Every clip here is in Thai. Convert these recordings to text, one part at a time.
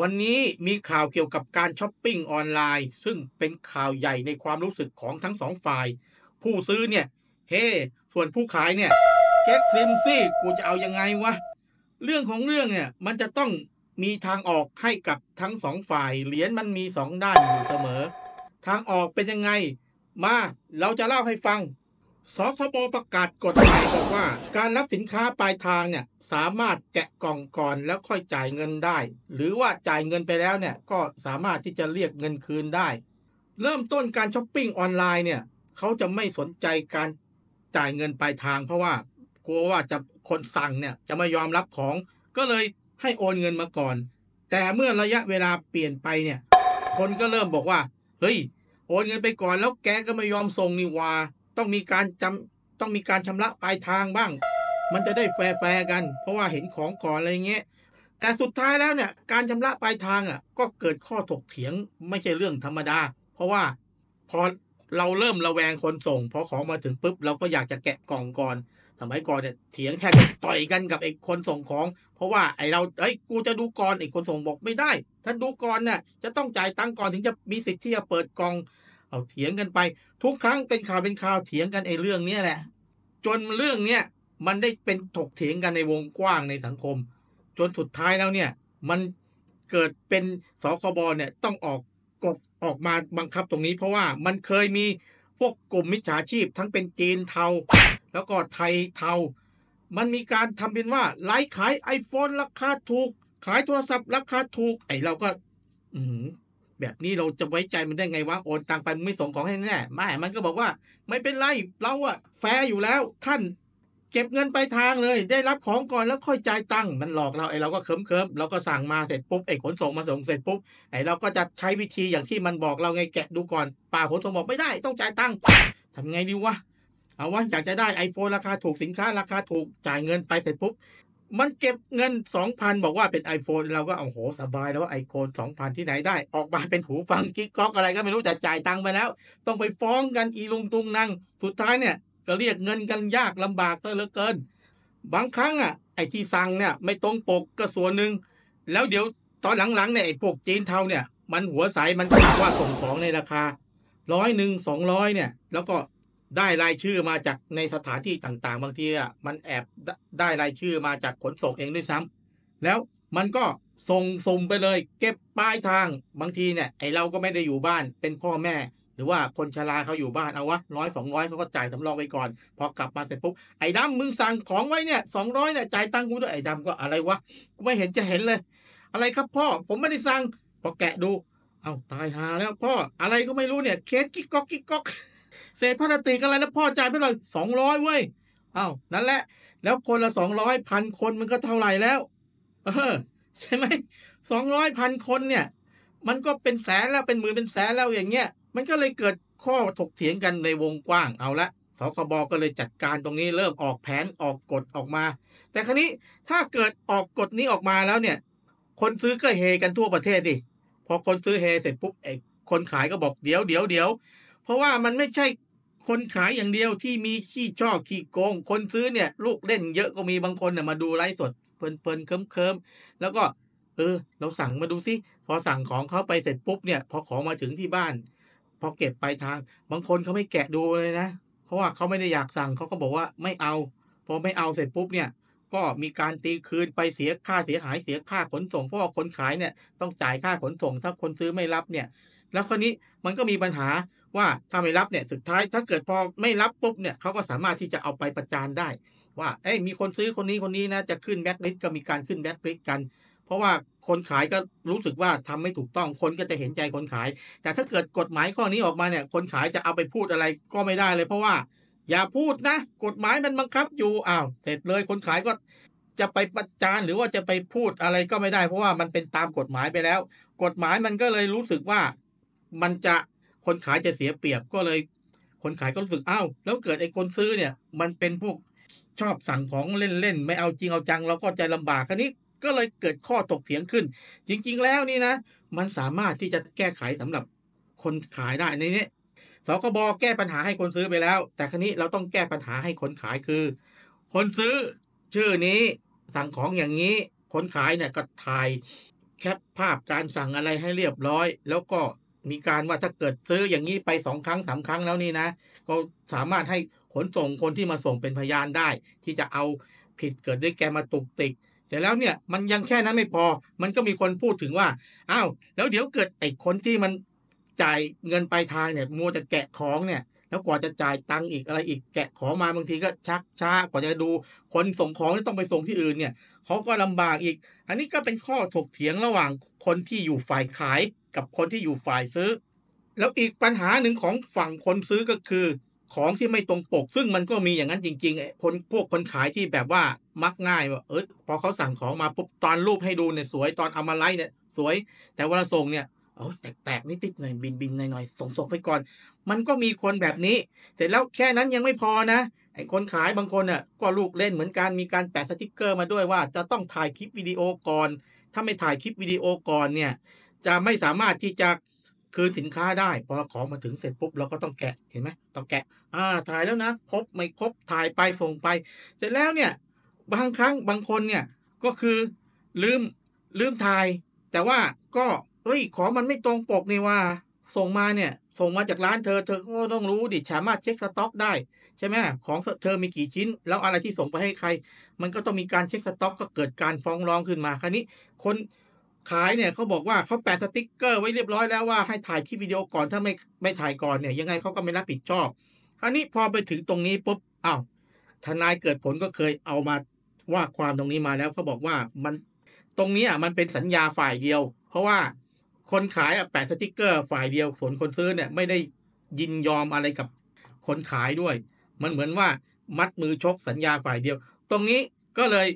วันนี้มีข่าวเกี่ยวกับการช้อปปิ้งออนไลน์ซึ่งเป็นข่าวใหญ่ในความรู้สึกของทั้งสองฝ่าย ผู้ซื้อเนี่ยเฮ้ hey, ส่วนผู้ขายเนี่ยแก๊กซิมซี่กูจะเอายังไงวะเรื่องของเรื่องเนี่ยมันจะต้องมีทางออกให้กับทั้งสองฝ่ายเหรียญมันมีสองด้านอยู่เสมอ ทางออกเป็นยังไง มา เราจะเล่าให้ฟังสคบประกาศกฎหมายบอกว่า การรับสินค้า ปลายทางเนี่ยสามารถแกะกล่องก่อนแล้วค่อยจ่ายเงินได้ หรือว่าจ่ายเงินไปแล้วเนี่ยก็สามารถที่จะเรียกเงินคืนได้ เริ่มต้นการช้อปปิ้งออนไลน์เนี่ยเขาจะไม่สนใจการจ่ายเงินปลายทาง เพราะว่ากลัวว่าจะคนสั่งเนี่ยจะไม่ยอมรับของก็เลยให้โอนเงินมาก่อน แต่เมื่อระยะเวลาเปลี่ยนไปเนี่ยคนก็เริ่มบอกว่าเฮ้ยโอนเงินไปก่อน แล้วแกก็ไม่ยอมส่งนี่วาต้องมีการจำต้องมีการชำระปลายทางบ้าง มันจะได้แฟร์แฟกัน เพราะว่าเห็นของก่อนอะไรเงี้ยแต่สุดท้ายแล้วเนี่ยการชำระปลายทางอ่ะก็เกิดข้อถกเถียงไม่ใช่เรื่องธรรมดา เพราะว่าพอเราเริ่มระแวงคนส่งพอของมาถึงปุ๊บเราก็อยากจะแกะกล่องก่อนสมัยก่อนเนี่ยเถียงแค่จะต่อยกันกับไอ้คนส่งของ เพราะว่า ไอ้เราเอ้ยกูจะดูก่อนไอ้คนส่งบอกไม่ได้ ถ้าดูก่อนเนี่ยจะต้องจ่ายตังก่อนถึงจะมีสิทธิ์ที่จะเปิดกล่องเอาเถียงกันไป ทุกครั้งเป็นข่าว เป็นข่าวเถียงกันไอ้เรื่องเนี้ยแหละ จนเรื่องเนี้ย มันได้เป็นถกเถียงกันในวงกว้างในสังคม จนสุดท้ายแล้วเนี่ยมันเกิดเป็นสคบเนี่ย ต้องออกกฎออกมาบังคับตรงนี้ เพราะว่ามันเคยมีพวกกลุ่มมิจฉาชีพทั้งเป็นจีนเทาแล้วก็ไทยเทามันมีการทำเป็นว่าไลฟ์ขาย iPhone ราคาถูก ขายโทรศัพท์ ราคาถูกไอ้เราก็อืแบบนี้เราจะไว้ใจมันได้ไงวะโอนตังไปมึงไม่ส่งของให้แน่ไม่มันก็บอกว่าไม่เป็นไร เราอะแฟร์อยู่แล้วท่าน เก็บเงินไปทางเลย ได้รับของก่อนแล้วค่อยจ่ายตังค์มันหลอกเราไอ้เราก็เคิมเคิมเราก็สั่งมาเสร็จปุ๊บไอ้ขนส่งมาส่งเสร็จปุ๊บ ไอ้เราก็จะใช้วิธีอย่างที่มันบอกเราไงแกะดูก่อน ป่าขนส่งบอกไม่ได้ต้องจ่ายตังค์ทำไงดีวะเอาวะอยากจะได้ iPhone ราคาถูกสินค้าราคาถูกจ่ายเงินไปเสร็จปุ๊บมันเก็บเงิน 2,000 บอกว่าเป็น iPhone เราก็เอาโหสบายแล้วว่าไอโฟน2,000 ที่ไหนได้ ออกมาเป็นหูฟังกิ๊กก๊อกอะไรก็ไม่รู้แต่จ่ายตังค์ไปแล้ว ต้องไปฟ้องกันอีลุงตุงนางสุดท้ายเนี่ยก็เรียกเงินกันยากลำบากซะเหลือเกิน บางครั้งอ่ะ ไอที่สั่งเนี่ยไม่ตรงปกก็ส่วนหนึ่งแล้วเดี๋ยวตอนหลังๆเนี่ยไอพวกจีนเทาเนี่ยมันหัวใสมันคิดวว่าส่งของในราคาร้อยหนึ่งสองร้อยเนี่ย แล้วก็ได้รายชื่อมาจากในสถานที่ต่างๆบางทีอ่ะมันแอบได้รายชื่อมาจากขนส่งเองด้วยซ้ำ แล้วมันก็ส่งสุ่มไปเลยเก็บป้ายทางบางทีเนี่ย ไอเราก็ไม่ได้อยู่บ้านเป็นพ่อแม่ หรือว่าคนชราเขาอยู่บ้านเอาวะร้อยสองร้อยเขาก็จ่ายสำรองไปก่อนพอกลับมาเสร็จปุ๊บไอ้ดำมึงสั่งของไว้เนี่ยสองร้อยเนี่ยจ่ายตังค์กูด้วยไอ้ดำก็อะไรวะกูไม่เห็นจะเห็นเลย อะไรครับพ่อผมไม่ได้สั่งพอแกะดูเอาตายหาแล้วพ่ออะไรก็ไม่รู้เนี่ยเคสกิ๊กก๊อกกิ๊กก๊อกเศษพลาสติกอะไรแล้วพ่อจ่ายไป่ลยสองร้อยเว้ยอ้าวนั่นแหละ แล้วคนละสองร้อยพันคนมันก็เท่าไหร่แล้ว เออใช่ไหมสองร้อยพันคนเนี่ย มันก็เป็นแสนแล้วเป็นหมื่นเป็นแสนแล้วอย่างเงี้ยมันก็เลยเกิดข้อถกเถียงกันในวงกว้างเอาละสคบก็เลยจัดการตรงนี้เริ่มออกแผนออกกฎออกมา แต่ครั้นี้ถ้าเกิดออกกฎนี้ออกมาแล้วเนี่ย คนซื้อก็เฮกันทั่วประเทศดิพอคนซื้อเฮเสร็จปุ๊บไอ้คนขายก็บอกเดี๋ยวเดี๋ยวเดี๋ยวเพราะว่ามันไม่ใช่ คนขายอย่างเดียวที่มีขี้ช่อขี้โกง คนซื้อเนี่ย ลูกเล่นเยอะก็มีบางคนเนี่ยมาดูไลฟ์สดเพลินๆเคิมๆแล้วก็เออเราสั่งมาดูซิพอสั่งของเขาไปเสร็จปุ๊บเนี่ยพอของมาถึงที่บ้านพอเก็บปลายทางบางคนเขาไม่แกะดูเลยนะ เพราะว่าเขาไม่ได้อยากสั่งเขาก็บอกว่าไม่เอาพอไม่เอาเสร็จปุ๊บเนี่ยก็มีการตีคืนไปเสียค่าเสียหายเสียค่าขนส่งเพราะว่าคนขายเนี่ยต้องจ่ายค่าขนส่งถ้าคนซื้อไม่รับเนี่ยแล้วคราวนี้มันก็มีปัญหาว่าถ้าไม่รับเนี่ยสุดท้ายถ้าเกิดพอไม่รับปุ๊บเนี่ยเขาก็สามารถที่จะเอาไปประจานได้ ว่าเอ้ยมีคนซื้อคนนี้คนนี้นะจะขึ้นแบ็คลิสก็มีการขึ้นแบ็คลิสกัน เพราะว่าคนขายก็รู้สึกว่าทำไม่ถูกต้องคนก็จะเห็นใจคนขาย แต่ถ้าเกิดกฎหมายข้อนี้ออกมาเนี่ยคนขายจะเอาไปพูดอะไรก็ไม่ได้เลยเพราะว่าอย่าพูดนะกฎหมายมันบังคับอยู่อ้าว เสร็จเลยคนขายก็จะไปประจานหรือว่าจะไปพูดอะไรก็ไม่ได้ เพราะว่ามันเป็นตามกฎหมายไปแล้ว กฎหมายมันก็เลยรู้สึกว่ามันจะคนขายจะเสียเปรียบก็เลยคนขายก็รู้สึกอ้าวแล้วเกิดไอ้คนซื้อเนี่ยมันเป็นพวกชอบสั่งของเล่น ๆ ไม่เอาจริงเอาจังเราก็ใจลำบากคันนี้ก็เลยเกิดข้อตกเถียงขึ้น จริง ๆ แล้วนี่นะ มันสามารถที่จะแก้ไขสำหรับคนขายได้ในนี้สกบแก้ปัญหาให้คนซื้อไปแล้ว แต่ครันี้เราต้องแก้ปัญหาให้คนขายคือคนซื้อชื่อนี้ สั่งของอย่างนี้คนขายเนี่ยก็ถ่ายแคปภาพการสั่งอะไรให้เรียบร้อย แล้วก็มีการว่าถ้าเกิดซื้ออย่างนี้ไปสองครั้งสาครั้งแล้วนี่นะก็สามารถให้ขนส่งคนที่มาส่งเป็นพยาน ได้ ที่จะเอาผิดเกิดด้วยแกมาตุกติกเสร็จแล้วเนี่ยมันยังแค่นั้นไม่พอมันก็มีคนพูดถึงว่าอ้าวแล้วเดี๋ยวเกิดไอ้คนที่มันจ่ายเงินปลายทางเนี่ยมัวจะแกะของเนี่ย แล้วกว่าจะจ่ายตังค์อีกอะไรอีก แกะของมาบางทีก็ชักช้ากว่าจะดูคนส่งของที่ต้องไปส่งที่อื่นเนี่ยเขาก็ลำบากอีก อันนี้ก็เป็นข้อถกเถียงระหว่างคนที่อยู่ฝ่ายขายกับคนที่อยู่ฝ่ายซื้อ แล้วอีกปัญหาหนึ่งของฝั่งคนซื้อก็คือของที่ไม่ตรงปก ซึ่งมันก็มีอย่างนั้นจริงๆคนพวกคนขายที่แบบว่ามักง่ายว่าเออพอเขาสั่งของมาปุ๊บตอนรูปให้ดูเนี่ยสวยตอนเอามาไลฟ์เนี่ยสวย แต่เวลาส่งเนี่ยโอ้แตกๆนิดๆหน่อยบินบินหน่อยๆส่งส่งไปก่อน มันก็มีคนแบบนี้ เสร็จแล้วแค่นั้นยังไม่พอนะไอ้คนขายบางคนน่ะก็ลูกเล่นเหมือนกันมีการแปะสติกเกอร์มาด้วยว่าจะต้องถ่ายคลิปวิดีโอก่อนถ้าไม่ถ่ายคลิปวิดีโอก่อนเนี่ยจะไม่สามารถที่จะคืนสินค้าได้พอของมาถึงเสร็จปุ๊บเราก็ต้องแกะเห็นไหมต้องแกะ อ่าถ่ายแล้วนะครบไม่ครบถ่ายไปส่งไป เสร็จแล้วเนี่ยบางครั้งบางคนเนี่ยก็คือลืมลืมถ่ายแต่ว่าก็ เอ้ย ของมันไม่ตรงปกนี่ว่า ส่งมาเนี่ยส่งมาจากร้านเธอ เธอก็ต้องรู้ดิสามารถเช็คสต็อกได้ใช่ไหมของเธอมีกี่ชิ้น แล้วอะไรที่ส่งไปให้ใคร มันก็ต้องมีการเช็คสต็อก ก็เกิดการฟ้องร้องขึ้นมาคราวนี้คนขายเนี่ยเขาบอกว่าเขาแปะสติ๊กเกอร์ไว้เรียบร้อยแล้วว่าให้ถ่ายคลิปวิดีโอก่อนถ้าไม่ไม่ถ่ายก่อนเนี่ยยังไงเขาก็ไม่รับผิดชอบ คราวนี้พอไปถึงตรงนี้ปุ๊บอ้าวทนายเกิดผลก็เคยเอามาว่าความตรงนี้มาแล้วเขาบอกว่ามันตรงนี้อ่ะมันเป็นสัญญาฝ่ายเดียว เพราะว่าคนขายอ่ะแปะสติ๊กเกอร์ฝ่ายเดียวฝนคนซื้อเนี่ยไม่ได้ยินยอมอะไรกับคนขายด้วย มันเหมือนว่ามัดมือชกสัญญาฝ่ายเดียว ตรงนี้ก็เลย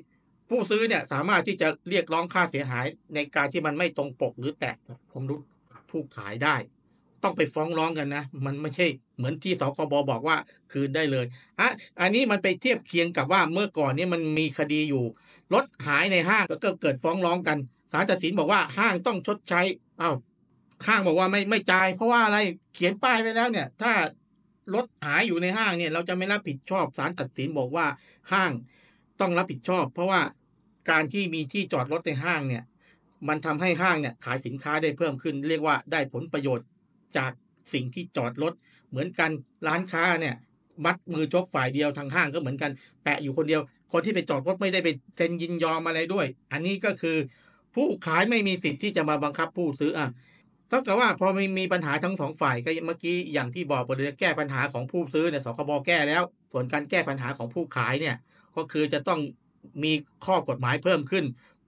ผู้ซื้อเนี่ยสามารถที่จะเรียกร้องค่าเสียหายในการที่มันไม่ตรงปกหรือแตกผมรู้ผู้ขายได้ ต้องไปฟ้องร้องกันนะ มันไม่ใช่ เหมือนที่สคบบอกว่าคืนได้เลยอ่ะอันนี้มันไปเทียบเคียงกับว่าเมื่อก่อนนี้มันมีคดีอยู่รถหายในห้างแล้วก็เกิดฟ้องร้องกันศาลตัดสินบอกว่าห้างต้องชดใช้อา้าวห้างบอกว่าไม่ไม่จ่ายเพราะว่าอะไรเขียนป้ายไว้แล้วเนี่ยถ้ารถหายอยู่ในห้างเนี่ยเราจะไม่รับผิดชอบศาลตัดสินบอกว่าห้างต้องรับผิดชอบ เพราะว่าการที่มีที่จอดรถในห้างเนี่ย มันทำให้ห้างเนี่ยขายสินค้าได้เพิ่มขึ้น เรียกว่าได้ผลประโยชน์จากสิ่งที่จอดรถเหมือนกันร้านค้าเนี่ยมัดมือชกฝ่ายเดียวทางห้างก็เหมือนกันแปะอยู่คนเดียว คนที่ไปจอดรถไม่ได้ไปเซ็นยินยอมอะไรด้วย อันนี้ก็คือ ผู้ขายไม่มีสิทธิ์ที่จะมาบังคับผู้ซื้ออ่ะเท่ากับว่าพอมีมีปัญหาทั้งสองฝ่ายก็เมื่อกี้อย่างที่บอกไปเลยแก้ปัญหาของผู้ซื้อเนี่ยสคบแก้แล้วส่วนการแก้ปัญหาของผู้ขายเนี่ยก็คือจะต้องมีข้อกฎหมายเพิ่มขึ้น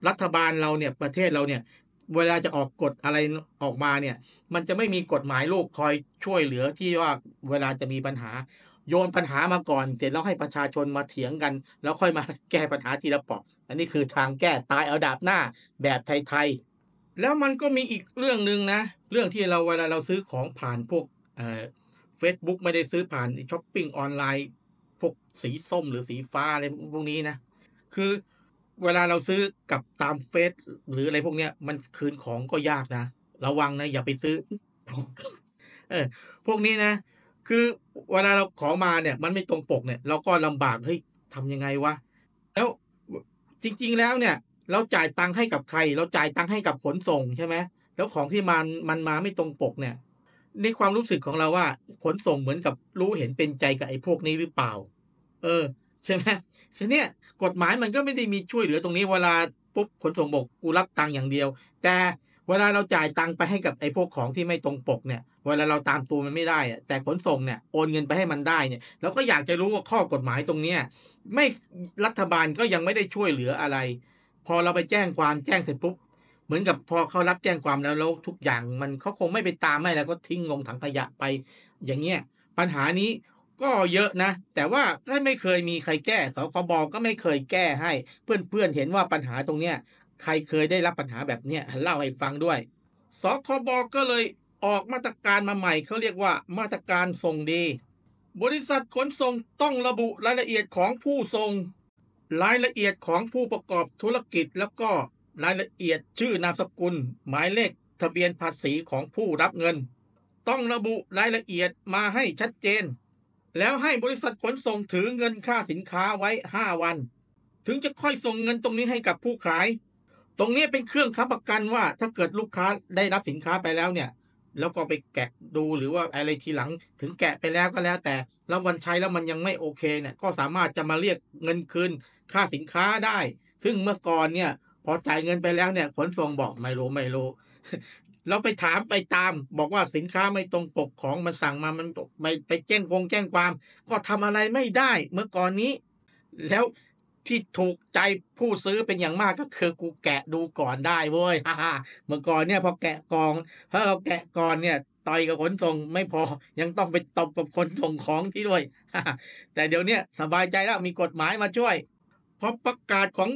รัฐบาลเราเนี่ย ประเทศเราเนี่ย เวลาจะออกกฎอะไรออกมาเนี่ย มันจะไม่มีกฎหมายลูกคอยช่วยเหลือที่ว่าเวลาจะมีปัญหาโยนปัญหามาก่อน เสร็จแล้วให้ประชาชนมาเถียงกัน แล้วค่อยมาแก้ปัญหาทีละปอกอันนี้คือทางแก้ตาย เอาดาบหน้า แบบไทยๆ แล้วมันก็มีอีกเรื่องหนึ่งนะ เรื่องที่เราเวลาเราซื้อของผ่านพวกเฟซบุ๊กไม่ได้ซื้อผ่านช้อปปิ้งออนไลน์พวกสีส้มหรือสีฟ้าอะไรพวกนี้นะคือเวลาเราซื้อกับตามเฟซหรืออะไรพวกเนี้ยมันคืนของก็ยากนะ ระวังนะอย่าไปซื้อเออพวกนี้นะ คือเวลาเราของมาเนี่ย มันไม่ตรงปกเนี่ยเราก็ลำบากเฮ้ยทำยังไงวะแล้วจริง ๆแล้ว เนี่ย เราจ่ายตังค์ให้กับใคร เราจ่ายตังค์ให้กับขนส่งใช่ไหมแล้วของที่มันมันมาไม่ตรงปกเนี่ย ในความรู้สึกของเราว่า ขนส่งเหมือนกับรู้เห็นเป็นใจกับไอ้พวกนี้หรือเปล่า เออใช่ไหมทีเนี้ยกฎหมายมันก็ไม่ได้มีช่วยเหลือตรงนี้เวลาปุ๊บขนส่งบกกูรับตังค์อย่างเดียว แต่เวลาเราจ่ายตังค์ไปให้กับไอ้พวกของที่ไม่ตรงปกเนี่ย เวลาเราตามตัวมันไม่ได้อะแต่ขนส่งเนี่ยโอนเงินไปให้มันได้เนี่ยเราก็อยากจะรู้ว่าข้อกฎหมายตรงเนี้ยไม่รัฐบาลก็ยังไม่ได้ช่วยเหลืออะไร พอเราไปแจ้งความแจ้งเสร็จปุ๊บ เหมือนกับพอเขารับแจ้งความแล้วแล้วทุกอย่าง มันเขาคงไม่ไปตามไม่แล้วก็ทิ้งลงถังขยะไป อย่างเงี้ยปัญหานี้ก็เยอะนะ แต่ว่าถ้าไม่เคยมีใครแก้ สคบก็ไม่เคยแก้ให้ เพื่อนๆเห็นว่าปัญหาตรงเนี้ยใครเคยได้รับปัญหาแบบเนี้ยเล่าให้ฟังด้วย สคบก็เลยออกมาตรการมาใหม่เขาเรียกว่ามาตรการส่งดี บริษัทขนส่งต้องระบุรายละเอียดของผู้ส่ง รายละเอียดของผู้ประกอบธุรกิจ แล้วก็รายละเอียดชื่อนามสกุล หมายเลขทะเบียนภาษีของผู้รับเงิน ต้องระบุรายละเอียดมาให้ชัดเจนแล้วให้บริษัทขนส่งถือเงินค่าสินค้าไว้5วัน ถึงจะค่อยส่งเงินตรงนี้ให้กับผู้ขาย ตรงนี้เป็นเครื่องค้ำประกันว่าถ้าเกิดลูกค้าได้รับสินค้าไปแล้วเนี่ย แล้วก็ไปแกะดูหรือว่าอะไรทีหลัง ถึงแกะไปแล้วก็แล้ว แต่แล้ววันใช้แล้วมันยังไม่โอเคเนี่ย ก็สามารถจะมาเรียกเงินคืนค่าสินค้าได้ ซึ่งเมื่อก่อนเนี่ย พอจ่ายเงินไปแล้วเนี่ยขนส่งบอกไม่รู้ไม่รู้เราไปถามไปตาม บอกว่าสินค้าไม่ตรงปกของมันสั่งมามันไปไปแจ้งคงแจ้งความ ก็ทำอะไรไม่ได้เมื่อก่อนนี้ แล้วที่ถูกใจผู้ซื้อเป็นอย่างมากก็คือกูแกะดูก่อนได้เว้ยเมื่อก่อนเนี่ยพอแกะกองถ้าเราแกะก่อนเนี่ย ต่อยกับขนส่งไม่พอยังต้องไปตบกับคนส่งของที่ด้วย แต่เดี๋ยวนี้สบายใจแล้ว มีกฎหมายมาช่วย พอประกาศของ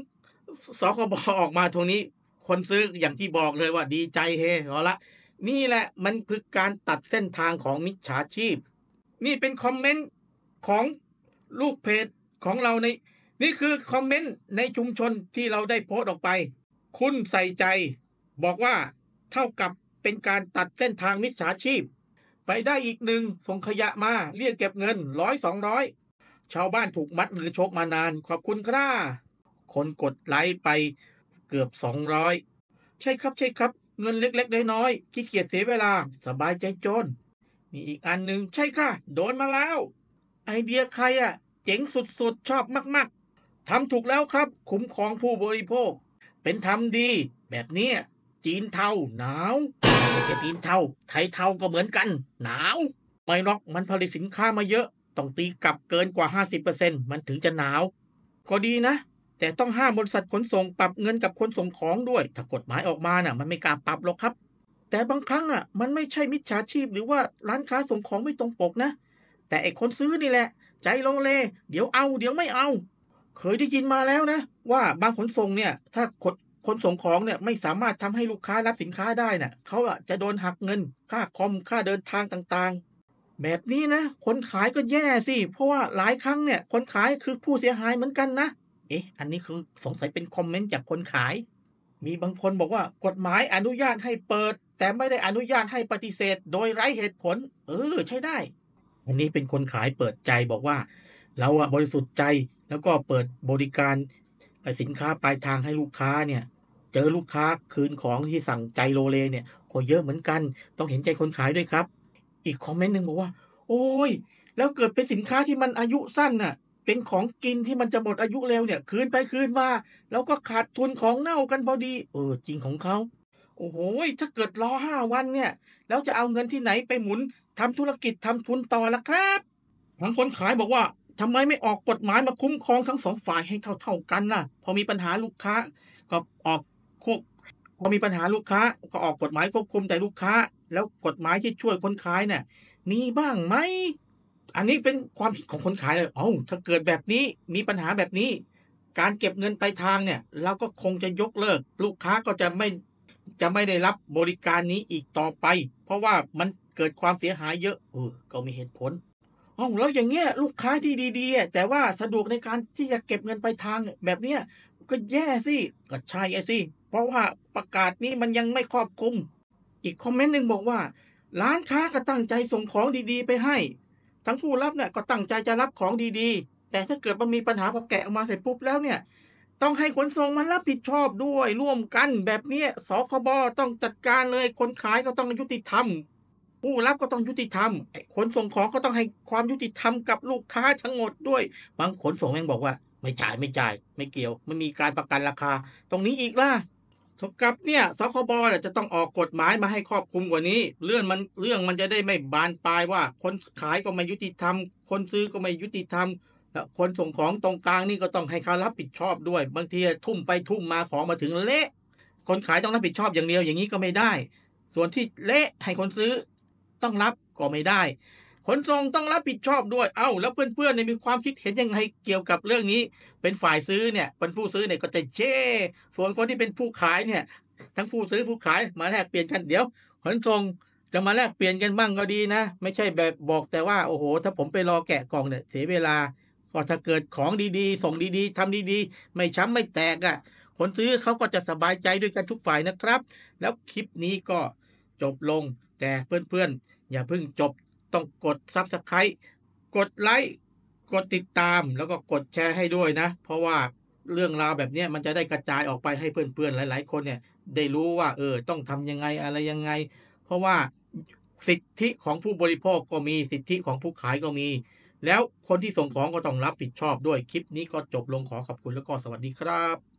สคบออกมาตรงนี้คนซื้ออย่างที่บอกเลยว่าดีใจเฮเอาละ นี่แหละมันคือการตัดเส้นทางของมิจฉาชีพ นี่เป็นคอมเมนต์ของลูกเพจของเราในนี่คือคอมเมนต์ในชุมชนที่เราได้โพสต์ออกไป คุณใส่ใจ บอกว่าเท่ากับเป็นการตัดเส้นทางมิจฉาชีพ ไปได้อีกหนึ่งส่งขยะมาเรียกเก็บเงินร้อยสองร้อยชาวบ้านถูกมัดมือชกมานานขอบคุณครับคนกดไลค์ไปเกือบ 200 ใช่ครับ ใช่ครับ เงินเล็กๆน้อยๆขี้เกียจเสียเวลา สบายใจจน มีอีกอันหนึ่งใช่ค่ะโดนมาแล้ว ไอเดียใครอะ่ะ เจ๋งสุด ๆ ชอบมาก ๆทำถูกแล้วครับ คุ้มครองผู้บริโภค เป็นทำดี แบบนี้จีนเทาหนาวไช่จีนเทาไทยเทาก็เหมือนกัน หนาว ไม่นอกมันผลิตสินค้ามาเยอะ ต้องตีกลับเกินกว่า50%มันถึงจะหนาว ก็ดีนะแต่ต้องห้ามบริษัทขนส่งปรับเงินกับคนส่งของด้วย ถ้ากฎหมายออกมาน่ะมันไม่กล้าปรับหรอกครับ แต่บางครั้งอ่ะมันไม่ใช่มิจฉาชีพหรือว่าร้านค้าส่งของไม่ตรงปกนะ แต่ไอ้คนซื้อนี่แหละ ใจโลเลเดี๋ยวเอาเดี๋ยวไม่เอา เคยได้ยินมาแล้วนะ ว่าบางขนส่งเนี่ยถ้าขนคนส่งของเนี่ยไม่สามารถทำให้ลูกค้ารับสินค้าได้นะ่ะเขาอ่ะจะโดนหักเงินค่าคอมค่าเดินทางต่างๆ แบบนี้นะคนขายก็แย่สิเพราะว่าหลายครั้งเนี่ยคนขายคือผู้เสียหายเหมือนกันนะเอ๊ะ อันนี้คือสงสัยเป็นคอมเมนต์จากคนขาย มีบางคนบอกว่า กฎหมายอนุญาตให้เปิด แต่ไม่ได้อนุญาตให้ปฏิเสธ โดยไร้เหตุผล เออใช่ได้ อันนี้เป็นคนขายเปิดใจบอกว่า เราอะบริสุทธิ์ใจแล้วก็เปิดบริการสินค้าปลายทางให้ลูกค้าเนี่ย เจอลูกค้าคืนของที่สั่งใจโลเลเนี่ยก็เยอะเหมือนกัน ต้องเห็นใจ คนขายด้วยครับ อีกคอมเมนต์หนึ่งบอกว่า โอ้ย แล้วเกิดเป็นสินค้าที่มันอายุสั้นน่ะเป็นของกินที่มันจะหมดอายุเร็วเนี่ยคืนไปคืนมาแล้วก็ขาดทุนของเน่ากันพอดีเออจริงของเขาโอ้โหถ้าเกิดรอห้าวันเนี่ยแล้วจะเอาเงินที่ไหนไปหมุนทำธุรกิจทำทุนต่อละครับทางคนขายบอกว่า ทำไมไม่ออกกฎหมายมาคุ้มครองทั้งสองฝ่ายให้เท่าๆกันล่ะ พอมีปัญหาลูกค้า ก็ออกควบพอมีปัญหาลูกค้าก็ออกกฎหมายควบคุมแต่ลูกค้า แล้วกฎหมายที่ช่วยคนขายเนี่ยมีบ้างไหมอันนี้เป็นความผิดของคนขายเลยเอ้าถ้าเกิดแบบนี้ มีปัญหาแบบนี้ การเก็บเงินไปทางเนี่ย เราก็คงจะยกเลิก ลูกค้าก็จะไม่ จะไม่ได้รับบริการนี้อีกต่อไป เพราะว่ามันเกิดความเสียหายเยอะ เออ ก็มีเหตุผลอ๋อแล้วอย่างเงี้ย ลูกค้าที่ดีๆแต่ว่าสะดวกในการที่จะเก็บเงินไปทางแบบเนี้ย ก็แย่สิ ก็ใช่ไอ้สิ เพราะว่าประกาศนี้มันยังไม่ครอบคลุม อีกคอมเมนต์หนึ่งบอกว่า ร้านค้าก็ตั้งใจส่งของดีๆไปให้ทั้งผู้รับเนี่ยก็ตั้งใจจะรับของดีๆ แต่ถ้าเกิดมันมีปัญหาพอแกะออกมาเสร็จปุ๊บแล้วเนี่ย ต้องให้ขนส่งมันรับผิดชอบด้วย ร่วมกันแบบนี้ สคบ ต้องจัดการเลย คนขายก็ต้องยุติธรรม ผู้รับก็ต้องยุติธรรมขนส่งของก็ต้องให้ความยุติธรรมกับลูกค้าทั้งหมดด้วย บางขนส่งแม่งบอกว่า ไม่จ่ายไม่จ่ายไม่เกี่ยวไม่มีการประกันราคา ตรงนี้อีกล่ะเท่ากับเนี่ยสคบเนี่ยจะต้องออกกฎหมายมาให้ครอบคลุมกว่านี้เรื่องมันเรื่องมันจะได้ไม่บานปลายว่าคนขายก็ไม่ยุติธรรม คนซื้อก็ไม่ยุติธรรมแล้วคนส่งของตรงกลางนี่ก็ต้องให้เขารับผิดชอบด้วย บางทีทุ่มไปทุ่ม มาของมาถึงเละ คนขายต้องรับผิดชอบอย่างเดียวอย่างนี้ก็ไม่ได้ ส่วนที่เละให้คนซื้อต้องรับก็ไม่ได้ขนส่งต้องรับผิดชอบด้วย เอา้า แล้วเพื่อนๆเนี่ยมีความคิดเห็นยังไงเกี่ยวกับเรื่องนี้ เป็นฝ่ายซื้อเนี่ยเป็นผู้ซื้อเนี่ยก็จะเช่ ส่วนคนที่เป็นผู้ขายเนี่ยทั้งผู้ซื้อผู้ขายมาแลกเปลี่ยนกันเดี๋ยว ขนส่งจะมาแลกเปลี่ยนกันบ้างก็ดีนะไม่ใช่แบบบอกแต่ว่าโอ้โห ถ้าผมไปรอแกะกล่องเนี่ยเสียเวลาก็ถ้าเกิดของดีๆ ส่งดีๆ ทำดีๆ ไม่ช้าไม่แตกอะ่ะคนซื้อเขาก็จะสบายใจด้วยกันทุกฝ่ายนะครับ แล้วคลิปนี้ก็จบลงแต่เพื่อนๆ อย่าเพิ่งจบต้องกด Subscribe กดไลค์กดติดตามแล้วก็กดแชร์ให้ด้วยนะ เพราะว่าเรื่องราวแบบนี้มันจะได้กระจายออกไปให้เพื่อนๆ หลาย ๆ คนเนี่ยได้รู้ว่าเออต้องทำยังไงอะไรยังไง เพราะว่าสิทธิของผู้บริโภคก็มีสิทธิของผู้ขายก็มี แล้วคนที่ส่งของก็ต้องรับผิดชอบด้วยคลิปนี้ก็จบลงขอขอบคุณแล้วก็สวัสดีครับ